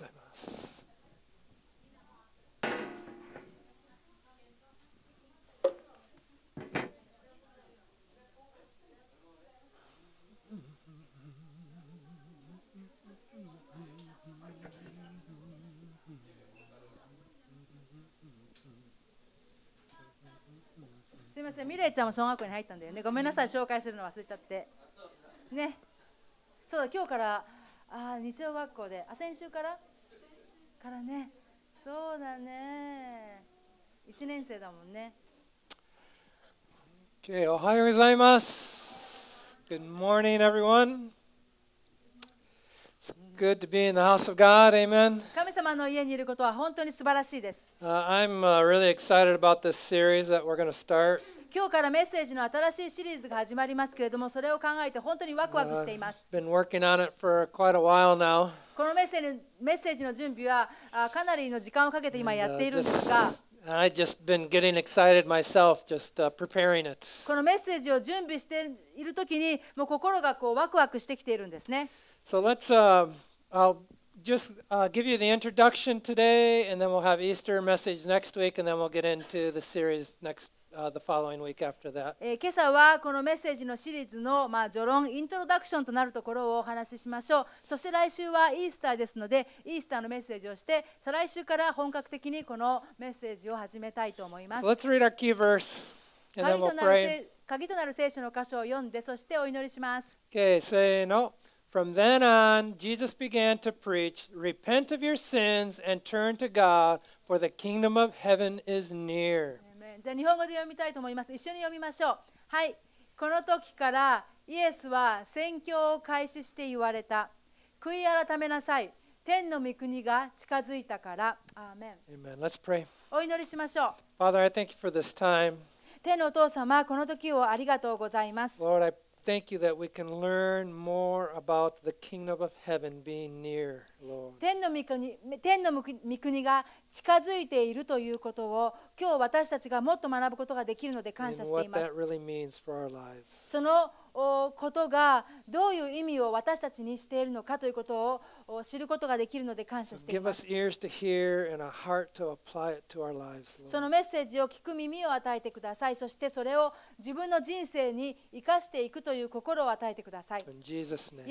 ございます。すみません、ミレイちゃんも小学校に入ったんだよね。ごめんなさい、紹介するの忘れちゃって。ね。そうだ、今日から、あ日曜学校で、あ、先週からからねそうだね1年生だもんね Okay, おはようございます Good morning everyone It's good to be in the house of God, amen 神様の家にいることは本当に素晴らしいです uh, I'm、uh, really excited about this series that we're going to start 今日からメッセージの新しいシリーズが始まりますけれども、それを考えて本当にワクワクしています。Uh, been working on it for quite a while now. このメッセージメッセージの準備はかなりの時間をかけて今やっているんですが。I just been getting excited myself, just uh, preparing it. このメッセージを準備しているときに、もう心がこうワクワクしてきているんですね。So let's, uh, I'll just uh, give you the introduction today, and then we'll have Easter message next week, and then we'll get into the series next え今朝はこのメッセージのシリーズの、まあ、序論、イントロダクションとなるところをお話ししましょう。そして来週はイースターですので、イースターのメッセージをして、再来週から本格的にこのメッセージを始めたいと思います。So、鍵となる鍵となる聖書の箇所を読んで、そしてお祈りします。Okay, せーの。From then on, Jesus began to preach, Repent of your sins and turn to God, for the kingdom of heaven is near. じゃあ日本語で読みたいと思います一緒に読みましょうはいこの時からイエスは宣教を開始して言われた悔い改めなさい天の御国が近づいたからアーメン Let's pray. お祈りしましょう Father, I thank you for this time. 天のお父様この時をありがとうございます Lord, I thank you that we can learn more about the kingdom of heaven being near, Lord. 天の御国天の御国が近づいているということを今日私たちがもっと学ぶことができるので感謝しています。What that really means for our lives. そのことがどういう意味を私たちにしているのかということを知ることができるので感謝しています。そのメッセージを聞く耳を与えてください。そしてそれを自分の人生に生かしていくという心を与えてください。イ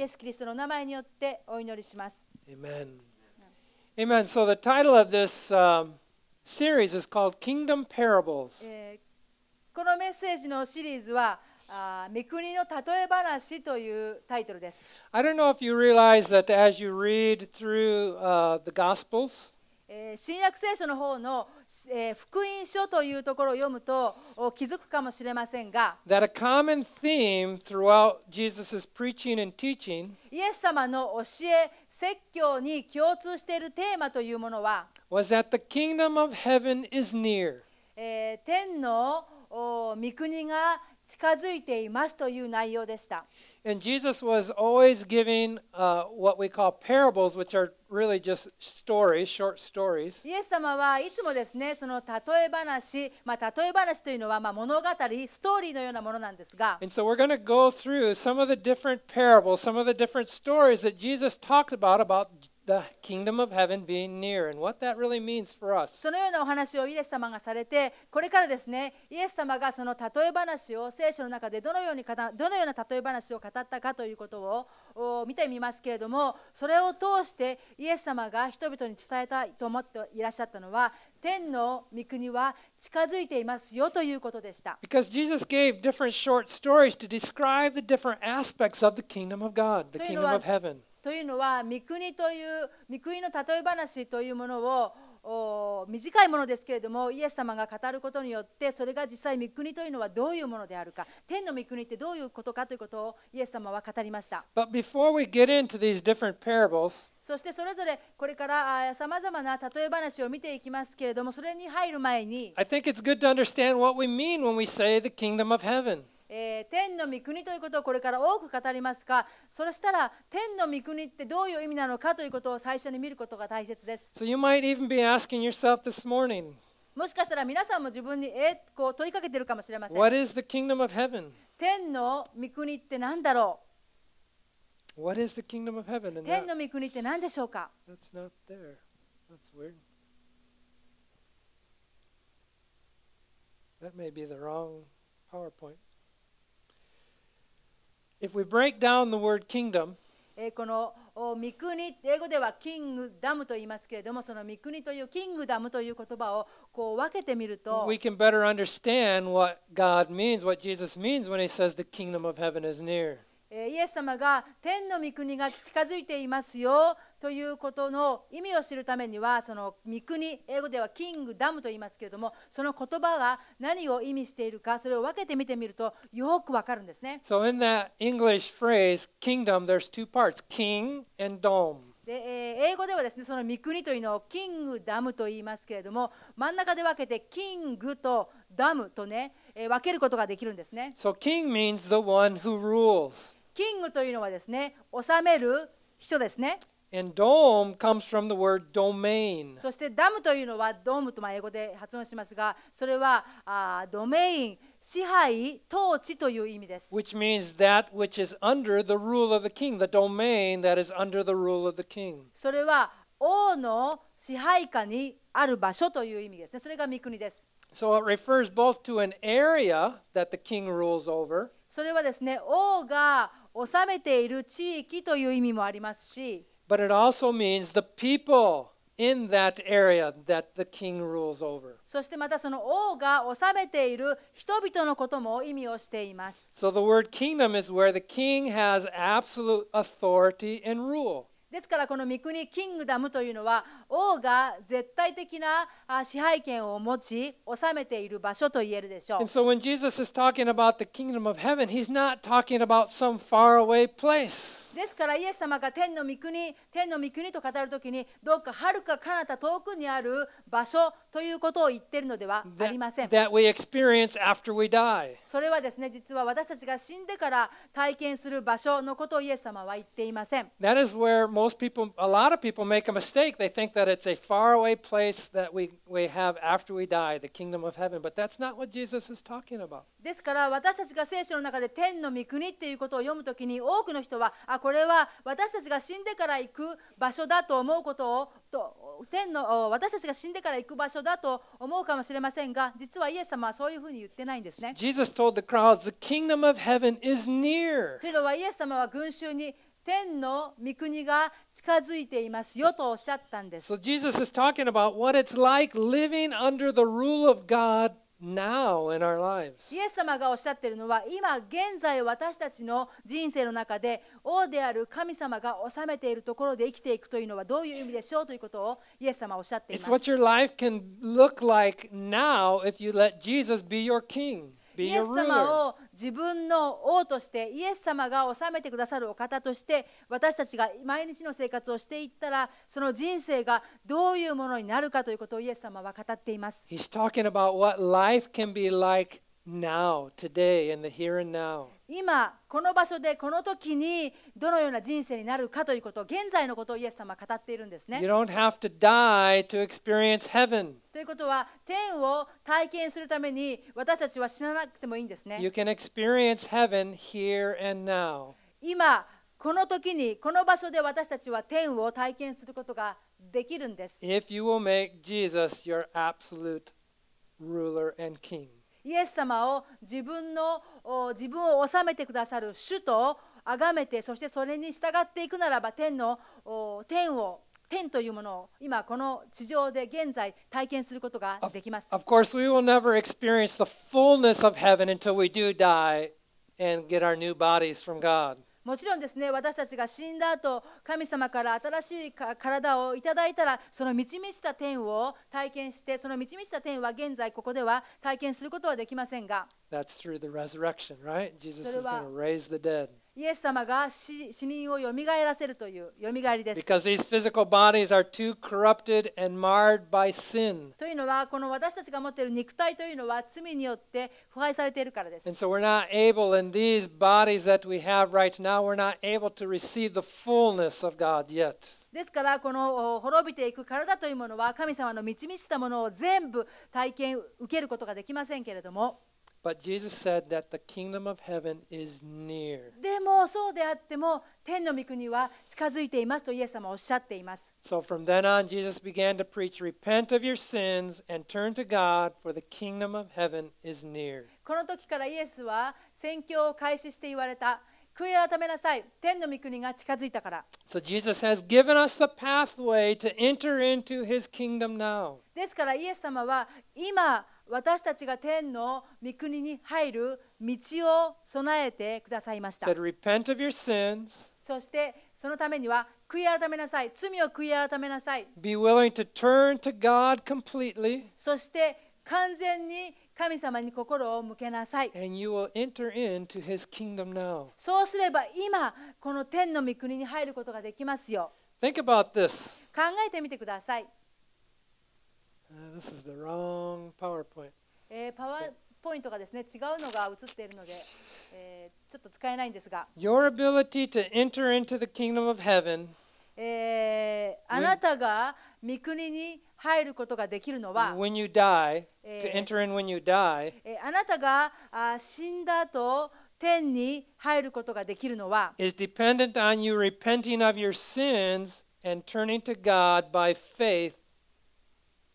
エス・キリストの名前によってお祈りします。Amen. Amen. So the title of this、um, series is called Kingdom Parables. このメッセージのシリーズは、あ御国の例え話というタイトルです。I don't know if you realize that as you read through、uh, the Gospels, 新約聖書の方の福音書というところを読むと気づくかもしれませんが、that a common theme throughout Jesus' preaching and teaching, イエス様の教え、説教に共通しているテーマというものは、was that the kingdom of heaven is near. 天の御国が近づいていますという内容でした。And Jesus was always giving、uh, what we call parables, which are really just stories, short stories. イエス様はいつもですね、その例え話、まあ、例え話というのは、まあ、物語、ストーリーのようなものなんですが。And so we're going to go through some of the different parables, some of the different stories that Jesus talked about, about the kingdom of heaven being near and what that really means for us. そのようなお話をイエス様がされて、これからですね、イエス様がその例え話を聖書の中でどのようにどのような例え話を語ったかということを見てみますけれども、それを通してイエス様が人々に伝えたいと思っていらっしゃったのは、天の御国は近づいていますよということでした。Because Jesus gave different short stories to describe the different aspects of the kingdom of God, the kingdom of heaven. というのは三国という三国の例え話というものを短いものですけれどもイエス様が語ることによってそれが実際三国というのはどういうものであるか天の三国ってどういうことかということをイエス様は語りました But before we get into these different parables, そしてそれぞれこれからさまざまな例え話を見ていきますけれどもそれに入る前に I think it's good to understand what we mean when we say the kingdom of heaven えー、天の御国ということをこれから多く語りますがそしたら天の御国ってどういう意味なのかということを最初に見ることが大切です。So you might even be asking yourself this morning, もしかしたら皆さんも自分にえー、こう問いかけてるかもしれません。What is the kingdom of heaven? 天の御国って何だろう What is the kingdom of heaven? 天の御国って何でしょうか That's not there. That's weird. That may be the wrong PowerPoint. If we break down the word kingdom, we can better understand what God means, what Jesus means when he says the kingdom of heaven is near. イエス様が天の御国が近づいていますよということの意味を知るためにはその御国英語ではキングダムと言いますけれどもその言葉が何を意味しているかそれを分けて見てみるとよくわかるんですね。So in that English phrase kingdom there's two parts king and dome. で、英語ではですねその御国というのをキングダムと言いますけれども真ん中で分けてキングとダムとね、分けることができるんですね。So king means the one who rules. キングというのはですね、治める人ですね。And dome comes from the word domain. そしてダムというのはドームとまあ英語で発音しますが、それはあドメイン、支配、統治という意味です。Which means that which is under the rule of the king, the domain that is under the rule of the king. それは王の支配下にある場所という意味ですね。それが御国です。So it refers both to an area that the king rules over. それはですね、王が治めている地域という意味もありますし、But it also means the people in that area that the king rules over. そしてまたその王が治めている人々のことも意味をしています。So the word kingdom is where the king has absolute authority and rule. ですからこの三国キングダムというのは王が絶対的な支配権を持ち治めている場所と言えるでしょう。And so when Jesus is talking about the kingdom of heaven, he's not talking about some faraway place. ですからイエス様が天の御国天の御国と語る時にどっかはるか彼方遠くにある場所ということを言っているのではありません。That, that それはですね実は私たちが死んでから体験する場所のことをイエス様は言っていません。That is where most people, a lot of people make a mistake. They think that it's a faraway place that we, we have after we die, the kingdom of heaven. But that's not what Jesus is talking about. ですから私たちが聖書の中で天の御国っていうことを読むときに多くの人はあここれは私たちが死んでから行く場所だと思うことをと天の私たちが死んでから行く場所だと思うかもしれませんが実はイエス様はそういうふうに言ってないんですね。Jesus told the crowds, the kingdom of heaven is near. というのはイエス様は群衆に天の御国が近づいていますよとおっしゃったんです。So Jesus is talking about what it's like living under the rule of God now in our lives. イエス様がおっしゃっているのは今現在私たちの人生の中で王である神様が治めているところで生きていくというのはどういう意味でしょうということをイエス様はおっしゃっています。イエス様を自分の王としてイエス様が治めてくださるお方として私たちが毎日の生活をしていったらその人生がどういうものになるかということをイエス様は語っています。He's talking about what life can be like now, today, in the here and now. 今この場所でこの時にどのような人生になるかということ現在のことをイエス様は語っているんですね。You don't have to die to experience heaven. ということは天を体験するために私たちは死ななくてもいいんですね。You can experience heaven here and now. 今この時にこの場所で私たちは天を体験することができるんです。If you will make Jesus your absolute ruler and king. イエス様を自分の自分を治めてくださる主と崇めてそしてそれに従っていくならば天の天を天というものを今この地上で現在体験することができます。Of course, we will never experience the fullness of heaven until we do die and get our new bodies from God. もちろんですね私たちが死んだ後神様から新しい体をいただいたらその満ち満ちた天を体験してその満ち満ちた天は現在ここでは体験することはできませんが That's through the resurrection, right? Jesus is going to raise the dead. イエス様が死人をよみがえらせるというよみがえりです。Because these physical bodies are too corrupted and marred by sin. というのは、この私たちが持っている肉体というのは罪によって腐敗されているからです。And so we're not able, in these bodies that we have right now, we're not able to receive the fullness of God yet. ですから、この滅びていく体というものは、神様の満ち満ちたものを全部体験受けることができませんけれども。But Jesus said that the kingdom of heaven is near. でもそうであっても天の御国は近づいていますとイエス様はおっしゃっています。So from then on, Jesus began to preach, Repent of your sins and turn to God, for the kingdom of heaven is near. この時からイエスは宣教を開始して言われた。悔い改めなさい。天の御国が近づいたから。So Jesus has given us the pathway to enter into his kingdom now. ですからイエス様は今、私たちが天の御国に入る道を備えてくださいました。そしてそのためには悔い改めなさい。罪を悔い改めなさい。Be willing to turn to God completely. そして完全に神様に心を向けなさい。And you will enter into his kingdom now. そうすれば今、この天の御国に入ることができますよ。Think about this. 考えてみてください。Uh, this is the wrong PowerPoint. Eh, ability to enter into the kingdom of heaven eh, you die, to eh, enter in when you die, dependent on you repenting of your sins and turning to God by faith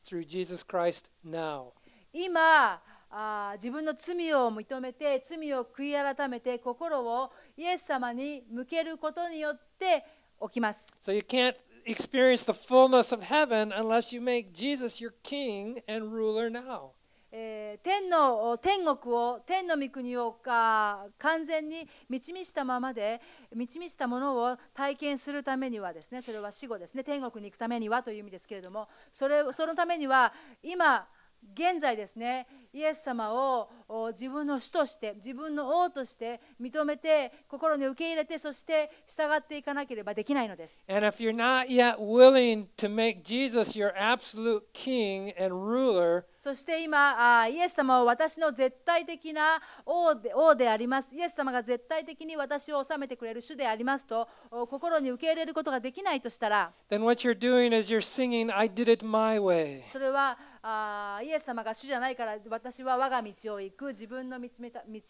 through Jesus Christ now. 今あ自分の罪を認めて罪を悔い改めて心をイエス様に向けることによって起きます。So you can't experience the fullness of heaven unless you make Jesus your king and ruler now. えー、天の天国を天の御国を完全に満ち満ちたままで満ち満ちたものを体験するためにはですねそれは死後ですね天国に行くためにはという意味ですけれどもそれそのためには今現在ですねイエス様を自分の主として自分の王として認めて心に受け入れてそして従っていかなければできないのです。And if you're not yet willing to make Jesus your absolute king and ruler, そして今、イエス様を私の絶対的な王で王であります。イエス様が絶対的に私を治めてくれる主でありますと心に受け入れることができないとしたら、Then what you're doing is you're singing, I did it my way. それはあイエス様が主じゃないから私は我が道を行く自分の道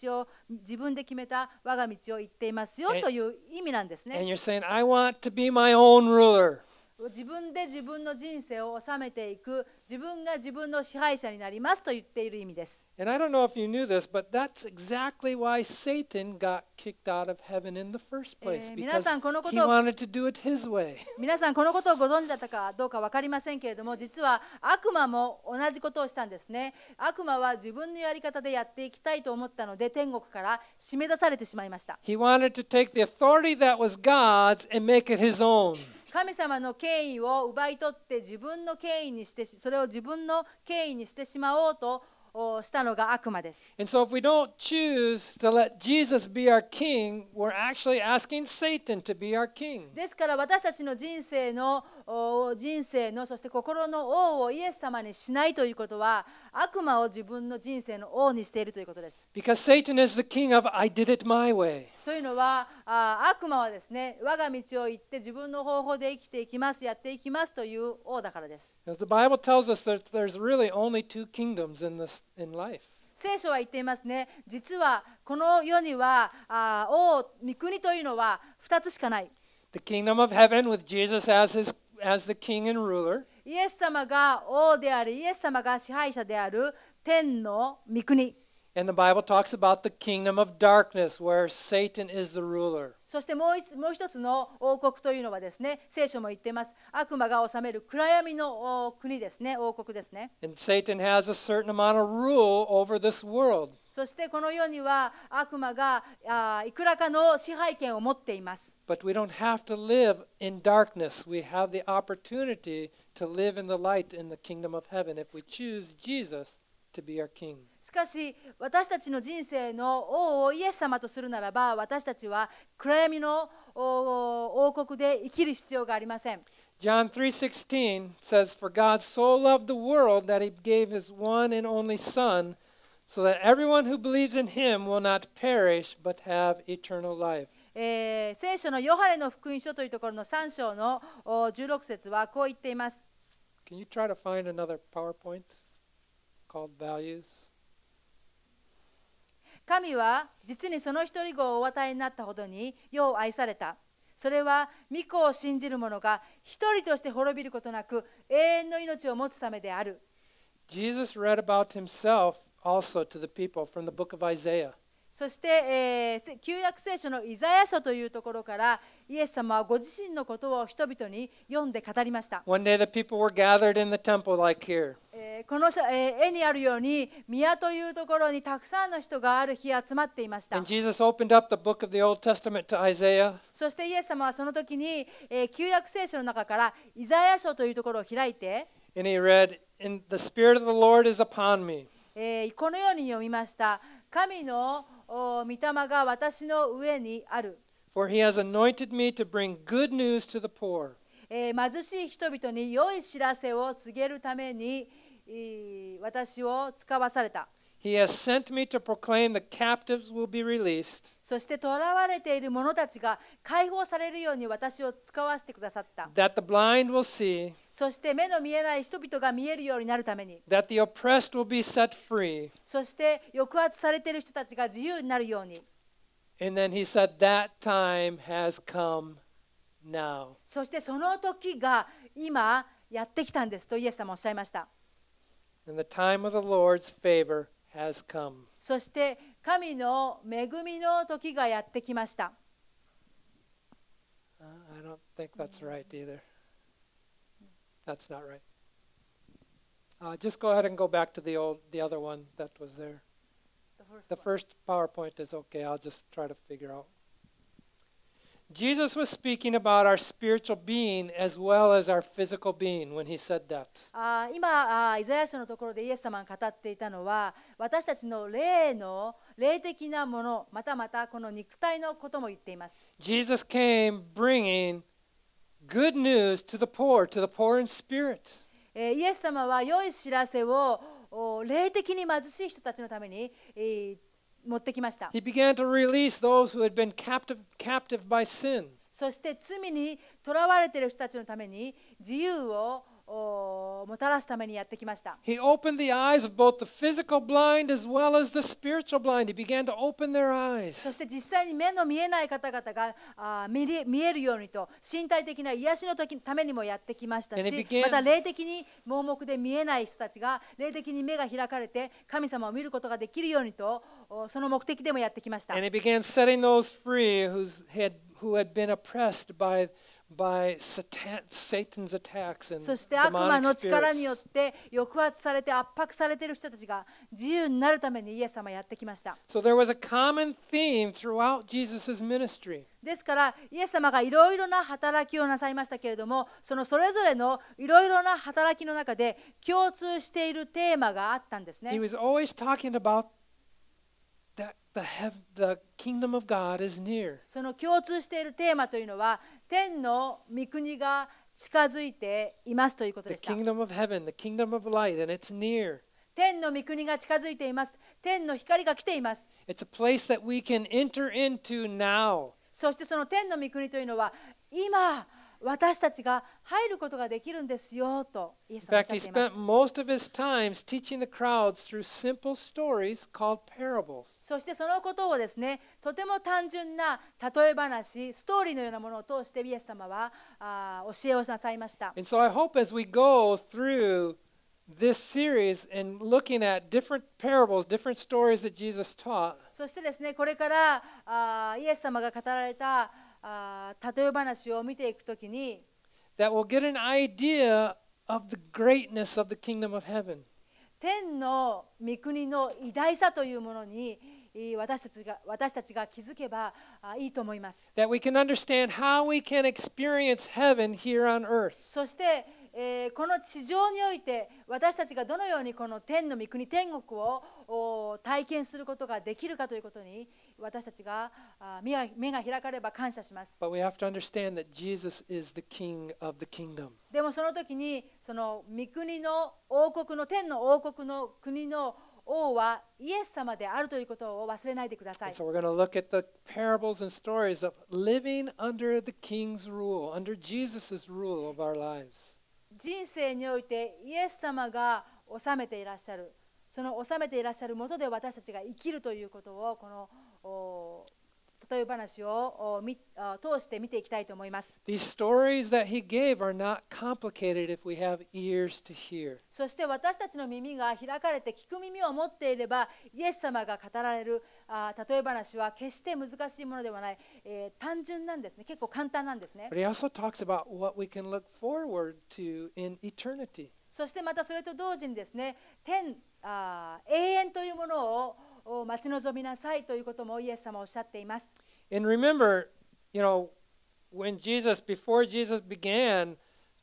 道を自分で決めた我が道を行っていますよという意味なんですね。And a n 自分で自分の人生を治めていく自分が自分の支配者になりますと言っている意味です。え皆さんこのことをご存知だったかどうかわかりませんけれども実は悪魔も同じことをしたんですね。悪魔は自分のやり方でやっていきたいと思ったので天国から締め出されてしまいました。神様の権威を奪い取って自分の権威にしてそれを自分の権威にしてしまおうとしたのが悪魔です。And so if we don't choose to let Jesus be our king, we're actually asking Satan to be our king. ですから私たちの人生の人生のそして心の王をイエス様にしないということは悪魔を自分の人生の王にしているということです。Because Satan is the king of I did it my way. というのは悪魔はですね、我が道を行って自分の方法で生きていきます、やっていきますという王だからです。The Bible tells us that there's really only two kingdoms in this 聖書は言っていますね。実はこの世にはあ王、御国というのは2つしかない。The kingdom of heaven with Jesus as, his, as the king and ruler. イエス様が王であり、イエス様が支配者である天の御国。And the Bible talks about the kingdom of darkness where Satan is the ruler. そしてもうもう一つの王国というのはですね、聖書も言っています。悪魔が治める暗闇の国ですね、王国ですね。And Satan has a certain amount of rule over this world. そしてこの世には悪魔があいくらかの支配権を持っています。But we don't have to live in darkness. We have the opportunity to live in the light in the kingdom of heaven if we choose Jesus to be our king. しかし私たちの人生の王をイエス様とするならば私たちは暗闇の王国で生きる必要がありません。John 3:16 says, For God so loved the world that he gave his one and only Son, so that everyone who believes in him will not perish but have eternal life. えー、聖書のヨハネの福音書というところの3章の16節はこう言っています。Can you try to find another PowerPoint called values? 神は実にその一人子をお与えになったほどによう愛されたそれは御子を信じる者が一人として滅びることなく永遠の命を持つためである Jesus read about himself also to the people from the book of Isaiah そして、えー、旧約聖書のイザヤ書というところからイエス様はご自身のことを人々に読んで語りました。One d a t e m p l e like here. この絵にあるように宮というところにたくさんの人がある日集まっていました。そしてイエス様はその時に旧約聖書の中からイザヤ書というところを開いて、And he read, In the Spirit of the Lord is upon me. このように読みました。神の御霊が私の上にある。For he has anointed me to bring good news to the poor. 貧しい人々に良い知らせを告げるために私を使わされた。He has sent me to proclaim the captives will be released. そして囚われている者たちが解放されるように私を使わせてくださった。That the blind will see. そして目の見えない人々が見えるようになるために。That the oppressed will be set free. そして抑圧されている人たちが自由になるように。And then he said, That time has come now. そしてその時が今やってきたんですとイエス様おっしゃいました。And the time of the Lord's favor has come. そして神の恵みの時がやってきました。I don't think that's right either. That's not right. Uh, just go ahead and go back to the old, the other one that was there. The first, the first PowerPoint is okay. I'll just try to figure out. Jesus was speaking about our spiritual being as well as our physical being when he said that. あ今あ、イザヤ書のところでイエス様が語っていたのは、私たちの霊の霊的なもの、またまたこの肉体のことも言っています。Jesus uh, came bringing good news to the poor, to the poor in spirit. イエス様は良い知らせを霊的に貧しい人たちのために持ってきました。He began to release those who had been captive, captive by sin. そして罪に囚われている人たちのために自由をもたらすためにやってきました。He opened the eyes of both the physical blind as well as the spiritual blind. He began to open their eyes. そして実際に目の見えない方々があ見見えるようにと身体的な癒しの時ためにもやってきましたし、また霊的に盲目で見えない人たちが霊的に目が開かれて神様を見ることができるようにとその目的でもやってきました。And he began setting those free who had who had been oppressed by そして悪魔の力によって抑圧されて圧迫されている人たちが自由になるためにイエス様やってきました。ですから、イエス様がいろいろな働きをなさいましたけれども、そのそれぞれのいろいろな働きの中で共通しているテーマがあったんですね。その共通しているテーマというのは天の御国が近づいていますということです。た heaven, light, 天の御国が近づいています天の光が来ていますそしてその天の御国というのは今私たちが入ることができるんですよとイエスはおっしゃっています。そしてそのことをですね、とても単純な例え話、ストーリーのようなものを通してイエス様はあ教えをなさいました。And so I hope as we go through this series and looking at different parables, different stories that Jesus taught. そしてですね、これからあイエス様が語られたあ例え話を見ていくときに、that we'll get an idea of the greatness of the kingdom of heaven. 天の御国の偉大さというものに私たちが私たちが気づけばいいと思います。That we can understand how we can experience heaven here on earth. そして、えー、この地上において私たちがどのようにこの天の御国天国を体験することができるかということに私たちが目が開かれば感謝します。でもその時にその御国の王国の天の王国の国の王はイエス様であるということを忘れないでください。So、we're going look at the parables and stories of living under the king's rule, under Jesus' s rule of our lives. 人生においてイエス様が治めていらっしゃるその治めていらっしゃるもとで私たちが生きるということをこの例え話を通して見ていきたいと思います。そして私たちの耳が開かれて聞く耳を持っていれば、イエス様が語られる例え話は決して難しいものではない、え単純なんですね、結構簡単なんですね。そしてまたそれと同時にですね、天、あ永遠というものをを待ち望みなさいということもイエス様おっしゃっています。And remember, you know, when Jesus, before Jesus began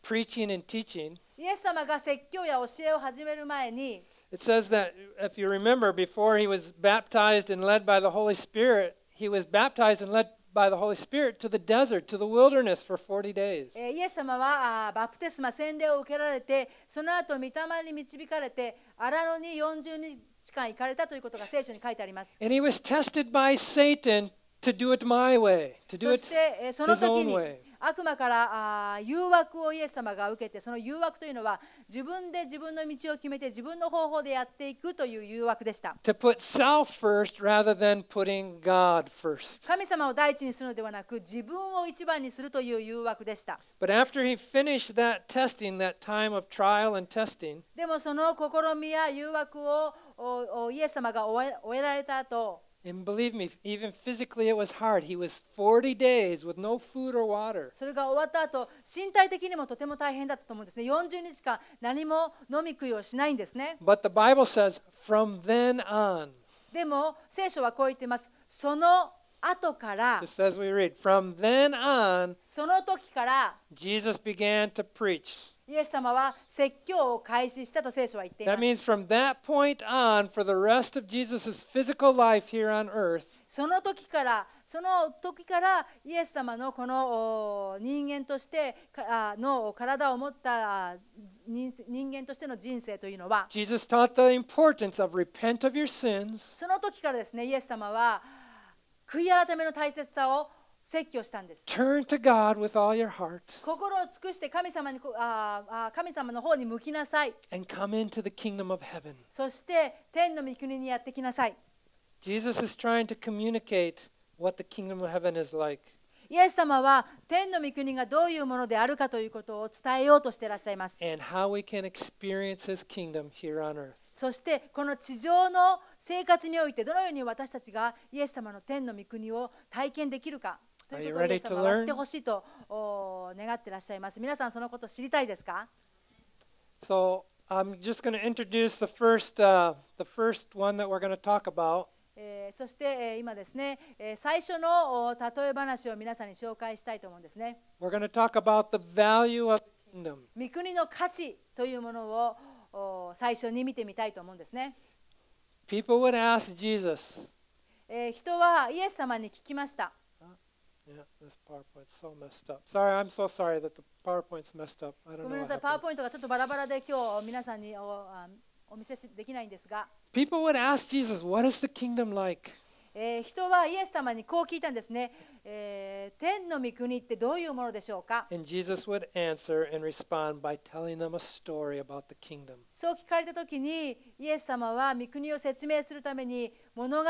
preaching and teaching, イエス様が説教や教えを始める前に、It says that, if you remember, before he was baptized and led by the Holy Spirit, he was baptized and led by the Holy Spirit to the desert, to the wilderness for 40 days. イエス様はバプテスマ洗礼を受けられて、その後御霊に導かれて、アラノに40地間行かれたということが聖書に書いてあります。And he was tested by Satan to do it my way, to do it his own way. 悪魔から誘惑をイエス様が受けてその誘惑というのは自分で自分の道を決めて自分の方法でやっていくという誘惑でした神様を第一にするのではなく自分を一番にするという誘惑でしたでもその試みや誘惑をイエス様が終えられた後 And believe me, even physically it was hard. He was 40 days with no food or water. それが終わった後、身体的にもとても大変だったと思うんですね。40日間何も飲み食いをしないんですね。But the Bible says, from then on. でも、聖書はこう言っています。その後から、Just as we read, from then on, その時から、Jesus began to preach. イエス様は説教を開始したと聖書は言っています。That means from that point on, for the rest of Jesus' physical life here on earth, その時から、その時から、イエス様のこの人間としての体を持った人間としての人生というのは、Jesus taught the importance of repent of your sins. その時からですね、イエス様は、悔い改めの大切さを説教したんです。Turn to God with all your heart. 心を尽くして神様にあ神様の方に向きなさい。And come into the kingdom of heaven. そして天の御国にやってきなさい。Jesus is trying to communicate what the kingdom of heaven is like. イエス様は天の御国がどういうものであるかということを伝えようとしていらっしゃいます。And how we can experience his kingdom here on earth. そしてこの地上の生活においてどのように私たちがイエス様の天の御国を体験できるか。ということをイエス様は知ってほしいと願ってらっしゃいます。皆さんそのこと知りたいですか So I'm just going to introduce the first,、uh, the first one that we're going to talk about. えー、そして、えー、今ですね、えー、最初の例え話を皆さんに紹介したいと思うんですね。We're going to talk about the value of the kingdom. 御国の価値というものを最初に見てみたいと思うんですね。People would ask Jesus. えー、人はイエス様に聞きました。Yeah, this PowerPoint's so messed up. Sorry, I'm so sorry that the PowerPoint's messed up. I don't know. がちょっとバラバラで今日皆さんにお,お見せできないんですが。People would ask Jesus, what is the kingdom like? えー、人はイエス様にこう聞いたんですね、えー、天の御国ってどういうものでしょうかそう聞かれた時にイエス様は御国を説明するために物語を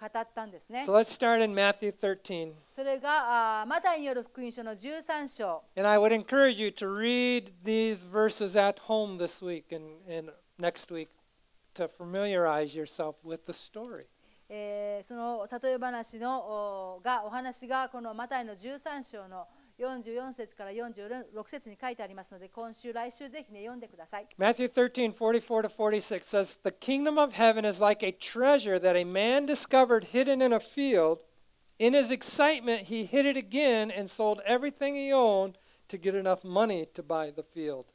語ったんですね。So、それがあマタイによる福音書の13章。And I would encourage you to read these verses at home this week and, and next week to familiarize yourself with the story. えー、その例え話のがお話がこのマタイの13章の44節から46節に書いてありますので、今週、来週ぜひ、ね、読んでください。Matthew 13, to 46 says, The kingdom of heaven is like a treasure that a man discovered hidden in a field. In his excitement, he hid it again and sold everything he owned to get enough money to buy the field.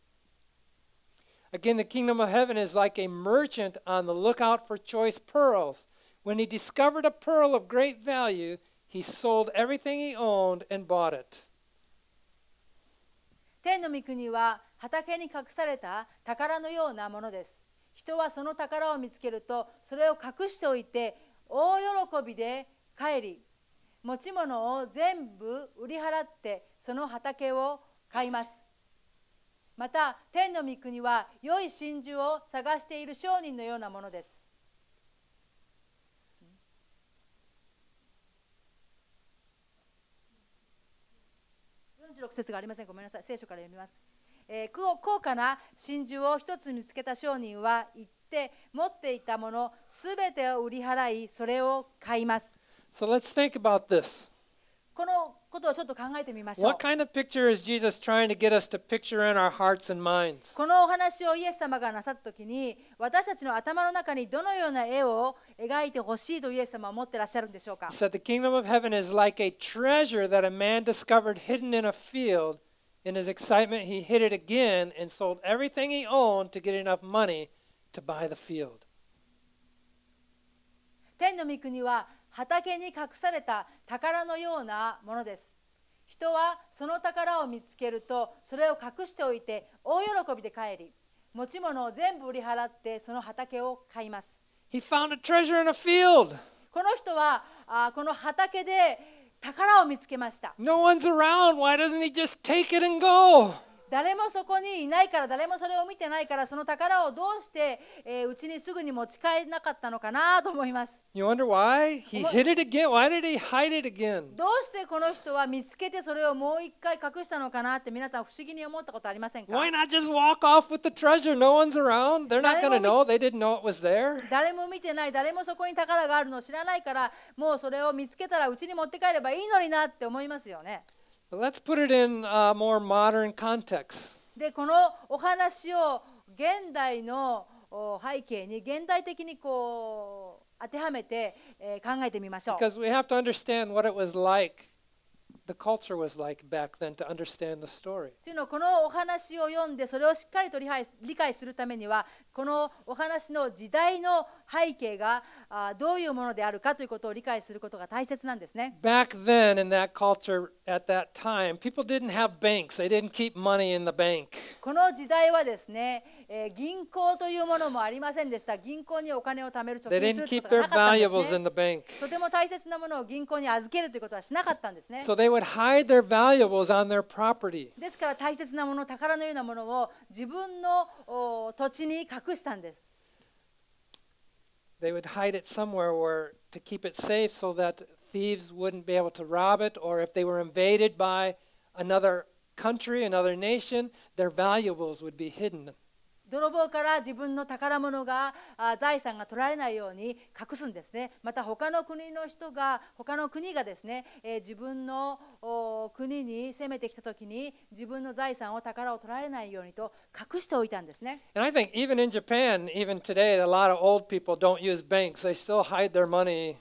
Again, the kingdom of heaven is like a merchant on the lookout for choice pearls. When he discovered a pearl of great value, he sold everything he owned and bought it. 天の御国は畑に隠された宝のようなものです。人はその宝を見つけると、それを隠しておいて、大喜びで帰り、持ち物を全部売り払って、その畑を買います。また、天の御国は良い真珠を探している商人のようなものです。6節がありませんごめんなさい聖書から読みます、えー、高価な真珠を一つ見つけた商人は行って持っていたものすべてを売り払いそれを買います So let's think about this このことをちょっと考えてみましょう。What kind of picture is Jesus trying to get us to picture in our hearts and minds? このお話をイエス様がなさったときに、私たちの頭の中にどのような絵を描いてほしいとイエス様は思ってらっしゃるんでしょうか He said, The kingdom of heaven is like a treasure that a man discovered hidden in a field. In his excitement, he hid it again and sold everything he owned to get enough money to buy the field. 天の御国は畑に隠された宝のようなものです人はその宝を見つけるとそれを隠しておいて大喜びで帰り持ち物を全部売り払ってその畑を買います He found a treasure in a field. この人はあこの畑で宝を見つけました。No one's around. Why doesn't he just take it and go? 誰もそこにいないから誰もそれを見てないからその宝をどうしてうち、えー、にすぐに持ち帰れなかったのかなと思います。どうしてこの人は見つけてそれをもう一回隠したのかなって皆さん不思議に思ったことありませんか Why not just walk off with the treasure? No one's around. They're not g o n know. They didn't know it was there. 誰も見てない、誰もそこに宝があるのを知らないからもうそれを見つけたらうちに持って帰ればいいのになって思いますよね。Let's put it in a more modern context. でこのお話を現代の背景に現代的にこう当てはめて、えー、考えてみましょう。Because we have to understand what it was like. The culture was like back then to understand the story. というのはこのお話を読んでそれをしっかりと理解するためにはこのお話の時代の背景があどういうものであるかということを理解することが大切なんですね。Back then in that culture at that time, people didn't have banks. They didn't keep money in the bank. この時代はですね、えー、銀行というものもありませんでした。銀行にお金を貯める貯金することがなかったんですね。とても大切なものを銀行に預けるということはしなかったんですね。So、they would hide their valuables on their property. ですから大切なもの、宝のようなものを自分のお土地に隠したんです。They would hide it somewhere where to keep it safe so that thieves wouldn't be able to rob it, or if they were invaded by another country, another nation, their valuables would be hidden. 泥棒から自分の宝物が財産が取られないように隠すんですね。また他の国の人が他の国がですね、えー、自分の国に攻めてきたときに自分の財産を宝を取られないようにと隠しておいたんですね。And I think even in Japan, even today, a lot of old people don't use banks. They still hide their money.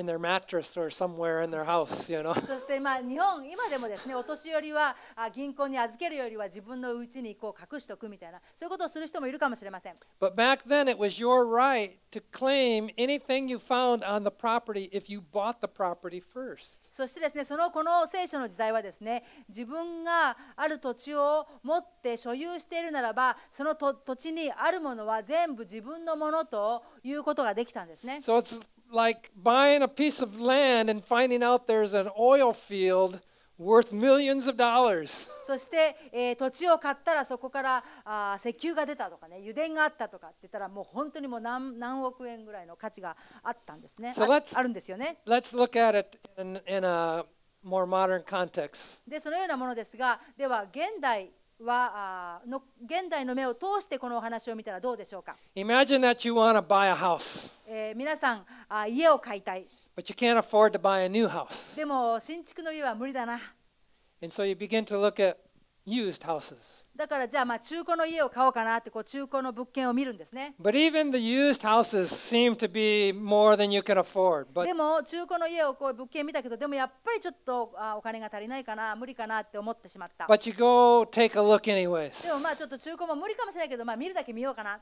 in their mattress or somewhere in their house, you know. そしてまあ日本今でもですねお年寄りは銀行に預けるよりは自分の家にこう隠しておくみたいなそういうことをする人もいるかもしれません。But back then it was your right to claim anything you found on the property if you bought the property first. そしてですねそのこの聖書の時代はですね自分がある土地を持って所有しているならばその土地にあるものは全部自分のものということができたんですね。So it's like buying a piece of land and finding out there's an oil field worth millions of dollars. そして、えー、土地を買ったらそこからあ石油が出たとかね油田があったとかって言ったらもう本当にもう何何億円ぐらいの価値があったんですね。So、ああるんですよね。Let's look at it in, in a more modern context. でそのようなものですがでは現代はの現代の目を通してこのお話を見たらどうでしょうか Imagine that you want to buy a house. えー皆さんあ家を買いたい But you can't afford to buy a new house. でも新築の家は無理だな And so you begin to look at used houses. だからじゃあまあ中古の家を買おうかなってこう中古の物件を見るんですね。But even the used houses seem to be more than you can afford. But でも中古の家をこう物件見たけどでもやっぱりちょっとあお金が足りないかな無理かなって思ってしまった。But you go take a look anyways. でもまあちょっと中古も無理かもしれないけどまあ見るだけ見ようかな。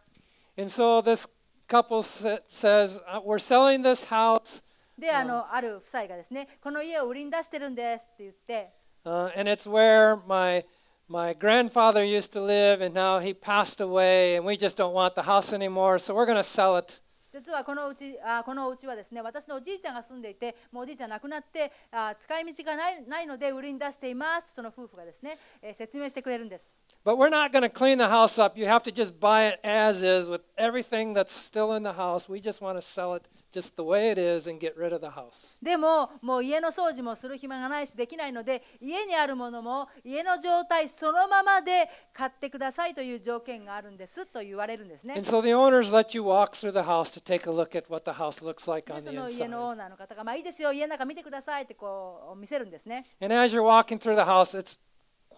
And so this couple says we're selling this house. であの、uh, ある夫妻がですねこの家を売りに出してるんですって言って。Uh, and it's where my my grandfather used to live and now he passed away and we just don't want the house anymore so we're going to sell it 実はこのうちあこのうちはですね私のおじいちゃんが住んでいてもうおじいちゃん亡くなってあ使い道がないないので売りに出していますその夫婦がですね、えー、説明してくれるんです。But we're not going to clean the house up. You have to just buy it as is with everything that's still in the house. We just want to sell it just the way it is and get rid of the house. でも、もう家の掃除もする暇がないし、できないので、家にあるものも家の状態そのままで買ってくださいという条件があるんですと言われるんですね。And so the owners let you walk through the house to take a look at what the house looks like on the inside. その家のオーナーの方が、まあいいですよ、家の中見てくださいってこう見せるんですね。And as you're walking through the house, it's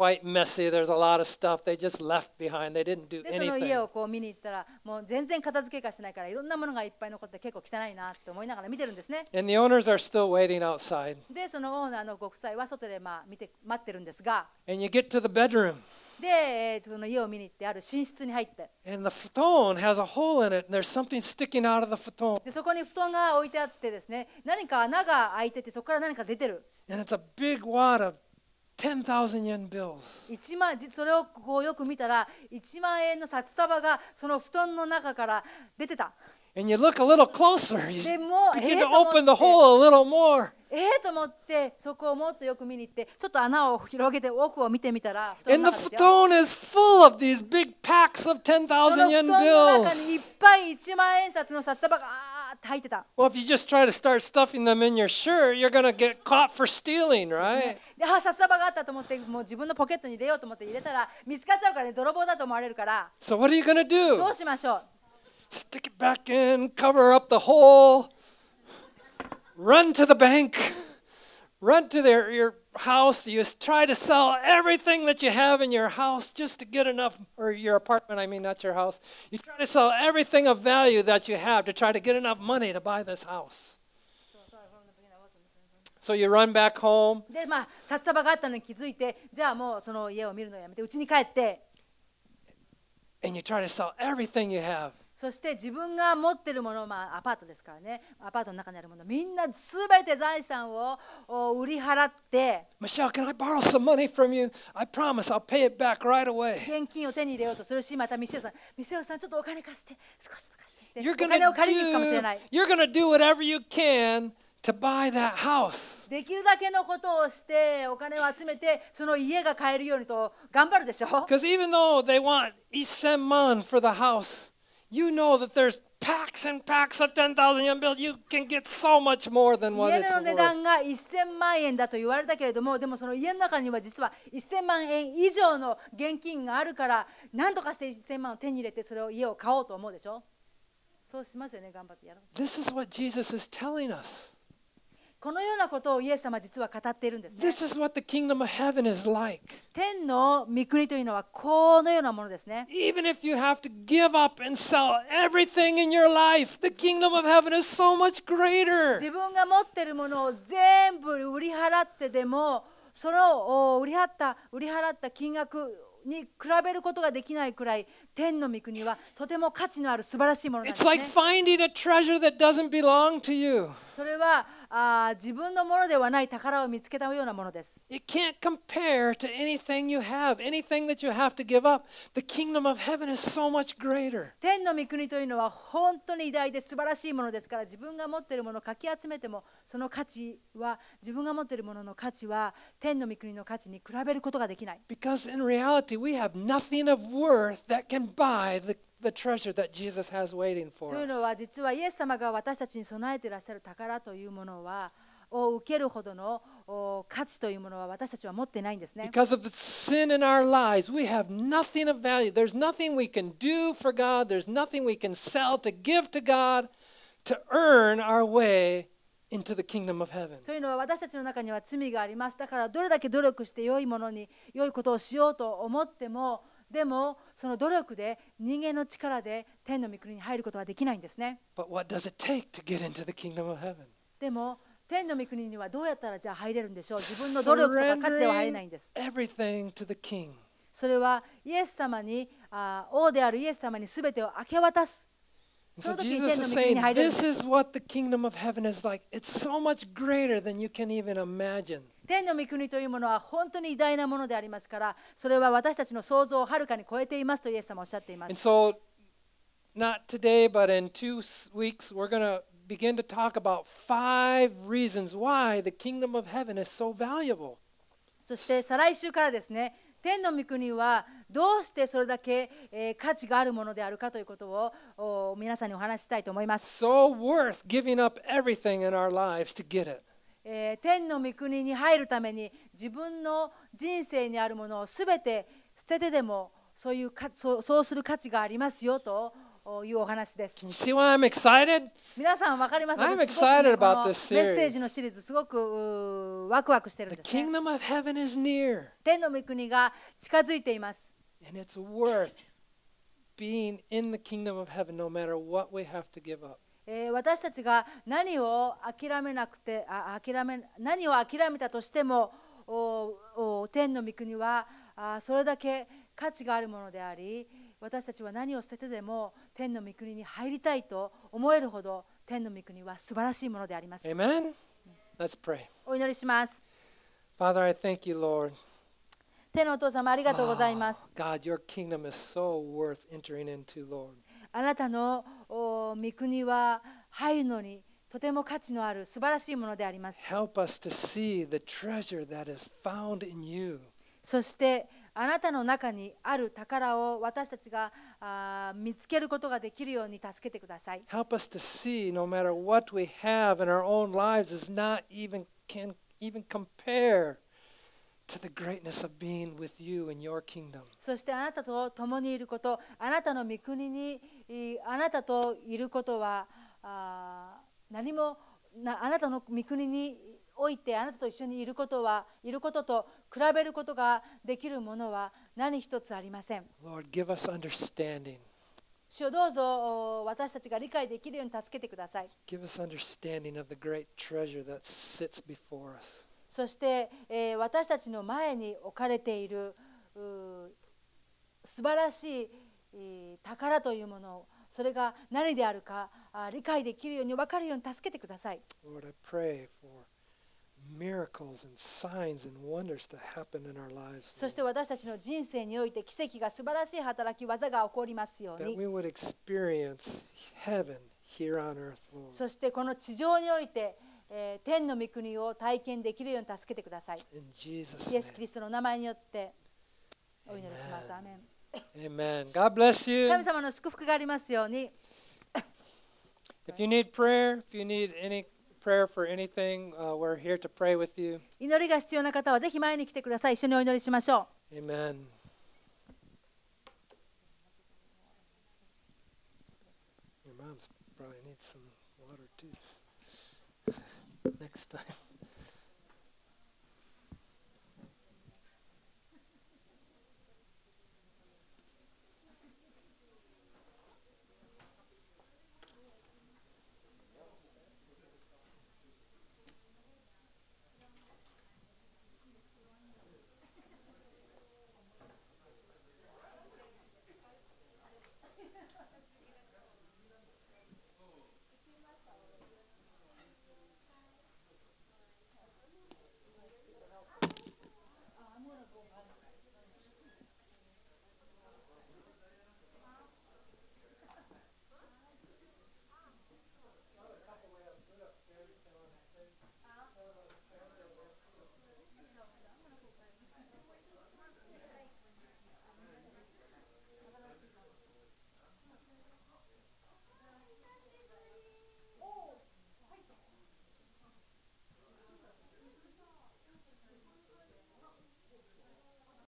quite messy. There's a lot of stuff they just left behind. They didn't do でその家 anything. をこう見に行ったらもう全然片付けがしないからいろんなものがいっぱい残って結構汚いなって思いながら見てるんですね And the owners are still waiting outside. でそのオーナーのご夫妻は外でまあ見て待ってるんですが And you get to the bedroom, でえーその家を見に行ってある寝室に入って and the futon has a hole in it, and there's something sticking out of the futon. でそこに布団が置いてあってですね何か穴が開いててそこから何か出てる And it's a big wad of 10,000 yen bills. 1万それをこうよく見たら1万円の札束がその布団の中から出てた。And you look a little closer. You begin to open the hole a little more. ええと思ってそこをもっとよく見に行ってちょっと穴を広げて奥を見てみたら And the p h o n e is full of these big packs of 10,000 yen bills. その布団の中にいっぱい1万円札の札束がって履いてた。Well, if you just try to start stuffing them in your shirt, you're gonna get caught for stealing, right? で、あ、札束があったと思って、もう自分のポケットに入れようと思って入れたら、見つかっちゃうからね、泥棒だと思われるから。So what are you gonna do? どうしましょう Stick it back in, cover up the hole, run to the bank. Rent to their, your house. You try to sell everything that you have in your house just to get enough, or your apartment, I mean, not your house. You try to sell everything of value that you have to try to get enough money to buy this house. So you run back home. で、まあ、札束があったのに気づいて、じゃあもうその家を見るのをやめて、家に帰って。And you try to sell everything you have. そして自分が持ってるもの、まあ、アパートですからねアパートの中にあるものみんなすべて財産を売り払って Michelle, can I borrow some money from you? I promise I'll pay it back right away. 現金を手に入れようとするしまたミシェルさんミシェルさんちょっとお金貸して少し貸してお金を借りに行くかもしれない You're gonna do whatever you can to buy that house. できるだけのことをしてお金を集めてその家が買えるようにと頑張るでしょ Because even though they want 1000万 for the house you know that there's packs and packs of 10,000 yen bills. You can get so much more than what it's worth. 家の値段が1000万円だと言われたけれども、でもその家の中には実は1000万円以上の現金があるから、なんとかして1000万を手に入れてそれを家を買おうと思うでしょ。そうしますよね、頑張ってやろう。This is what Jesus is telling us. このようなことをイエス様は実は語っているんです、ね。This is what the kingdom of heaven is like. 天の御国というのはこのようなものですね。Even if you have to give up and sell everything in your life, the kingdom of heaven is so much greater. 自分が持っているものを全部売り払ってでも、その売り払った売り払った金額に比べることができないくらい天の御国はとても価値のある素晴らしいものなんです、ね。It's like finding a treasure that doesn't belong to you. それはあ自分のものではない宝を見つけたようなものです。You can't compare to anything you have, anything that you have to give up. The kingdom of heaven is so much greater. 天の御国というのは本当に偉大で素晴らしいものですから、自分が持っているものをかき集めても、その価値は、自分が持っているものの価値は、天の御国の価値に比べることができない。Because in reality, we have nothing of worth that can buy the the treasure that Jesus has waiting for というのは実はイエス様が私たちに備えていらっしゃる宝というものはを受けるほどの価値というものは私たちは持ってないんですね。Because of the sin in our lives, we have nothing of value. There's nothing we can do for God. There's nothing we can sell to give to God to earn our way into the kingdom of heaven. というのは私たちの中には罪があります。だからどれだけ努力して良いものに良いことをしようと思っても、でもその努力で人間の力で天の御国に入ることはできないんですね。でも天の御国にはどうやったらじゃあ入れるんでしょう自分の努力とかかつは入れないんです。それはイエス様にあ王であるイエス様に全てを明け渡す。その時に天の御国に入れるんです。This is what the kingdom of heaven is like. It's so much greater than you can even imagine. 天の御国というものは本当に偉大なものでありますからそれは私たちの想像をはるかに超えていますとイエス様はおっしゃっています。So, not today, but in two weeks, we're going to begin to talk about five reasons why the kingdom of heaven is so valuable. そして再来週からですね、天の御国はどうしてそれだけ、えー、価値があるものであるかということを皆さんにお話したいと思います。So worth giving up everything in our lives to get it. えー、天の御国に入るために自分の人生にあるものを全て捨ててでもそういうかそうそうする価値がありますよというお話です。Can you see why I'm excited? 皆さん分かりますか ?I'm excited about this series. メッセージのシリーズすごくワクワクしてるんです、ね。The kingdom of heaven is near. 天の御国が近づいています。And it's worth being in the kingdom of heaven no matter what we have to give up. え私たちが何を諦めなくてあ諦め何を諦めたとしても天の御国はあそれだけ価値があるものであり私たちは何を捨ててでも天の御国に入りたいと思えるほど天の御国は素晴らしいものであります。Amen? Let's pray. お祈りします。Father, I thank you, Lord. 天のお父様ありがとうございます。God, your kingdom is so worth entering into, Lord. あなたの御国は入るのにとても価値のある素晴らしいものであります。そしてあなたの中にある宝を私たちが見つけることができるように助けてください。Help us to see no matter what we have in our own lives is not even can even compare to the greatness of being with you in your kingdom. そしてあなたと共にいること、あなたの御国にあなたといることはあ何もなあなたの御国においてあなたと一緒にいることはいることと比べることができるものは何一つありません。Lord, give us understanding. 主よどうぞ私たちが理解できるように助けてください。Give us understanding of the great treasure that sits before us. そして、えー、私たちの前に置かれている素晴らしい、えー、宝というものをそれが何であるかあ理解できるように分かるように助けてください。そして私たちの人生において奇跡が素晴らしい働き技が起こりますように。そしてこの地上において、えー、天の御国を体験できるように助けてください。イエス・キリストの名前によってお祈りします。アメン。Amen. God bless you. 神様の祝福がありますように。If you need prayer, if you need any prayer for anything, uh, we're here to pray with you. Amen. y mom's o b b l e s s o o o next time.